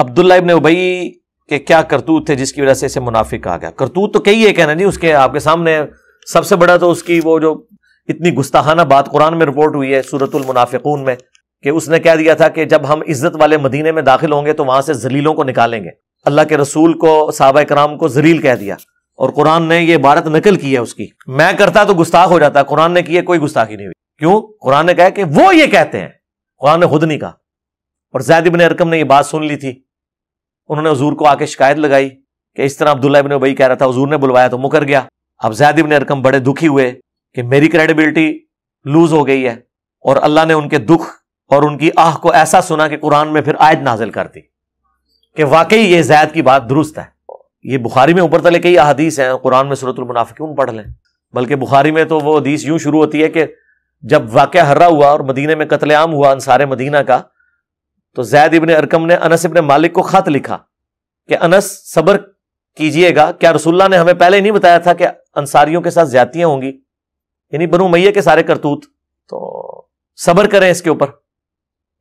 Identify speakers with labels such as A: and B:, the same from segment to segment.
A: अब्दुल्ला इब्ने उबई के क्या करतूत थे जिसकी वजह से इसे मुनाफिक कहा गया करतूत तो कही है कहना जी उसके आपके सामने सबसे बड़ा तो उसकी वो जो इतनी गुस्ताहाना बात कुरान में रिपोर्ट हुई है सूरतुल मुनाफिकून में कि उसने कह दिया था कि जब हम इज्जत वाले मदीने में दाखिल होंगे तो वहां से जलीलों को निकालेंगे अल्लाह के रसूल को साहब कराम को जलील कह दिया और कुरान ने यह इबारत नकल की है उसकी मैं करता तो गुस्ताख हो जाता कुरान ने किया कोई गुस्ताखी नहीं हुई क्यों कुरान ने कहा कि वो ये कहते हैं कुरान ने खुद नहीं कहा और जैद इबन अरकम ने यह बात सुन ली थी उन्होंने हजूर को आके शिकायत लगाई कि इस तरह अब्दुल्ला इबन उबई कह रहा था हजूर ने बुलवाया तो मुकर गया अब जैद इबन अरकम बड़े दुखी हुए कि मेरी क्रेडिबिलिटी लूज हो गई है और अल्लाह ने उनके दुख और उनकी आह को ऐसा सुना कि कुरान में फिर आयत नाजिल कर दी कि वाकई ये जैद की बात दुरुस्त है ये बुखारी में ऊपर तले कई अहदीस हैं कुरान में सूरतुल क्यों पढ़ लें बल्कि बुखारी में तो वो हदीस यूं शुरू होती है कि जब वाक़ हर्रा हुआ और मदीने में कतलेआम हुआ अनसार मदीना का तो जैद इबन अरकम ने अनस इबन मालिक को खत लिखा कि अनस सबर कीजिएगा क्या रसुल्ला ने हमें पहले नहीं बताया था कि अंसारियों के साथ ज्यादतियां होंगी यानी बनू मैया के सारे करतूत तो सबर करें इसके ऊपर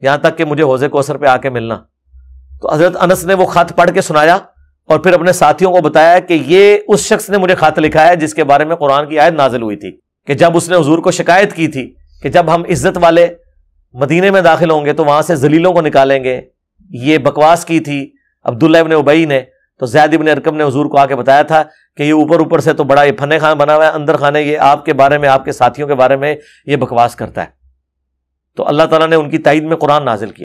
A: यहां तक कि मुझे हौजे कोसर पर आके मिलना तो हजरत अनस ने वो खत पढ़ के सुनाया और फिर अपने साथियों को बताया कि ये उस शख्स ने मुझे खत लिखा है जिसके बारे में कुरान की आयत नाजिल हुई थी कि जब उसने हजूर को शिकायत की थी कि जब हम इज्जत वाले मदीने में दाखिल होंगे तो वहां से जलीलों को निकालेंगे ये बकवास की थी अब्दुल्ला इबन उबई ने तो जैद इबन अरकम ने हजूर को आके बताया था कि ये ऊपर ऊपर से तो बड़ा ये फन खान बना हुआ है अंदर खाने ये आपके बारे में आपके साथियों के बारे में ये बकवास करता है तो अल्लाह ताला ने उनकी तइद में कुरान नाजिल किया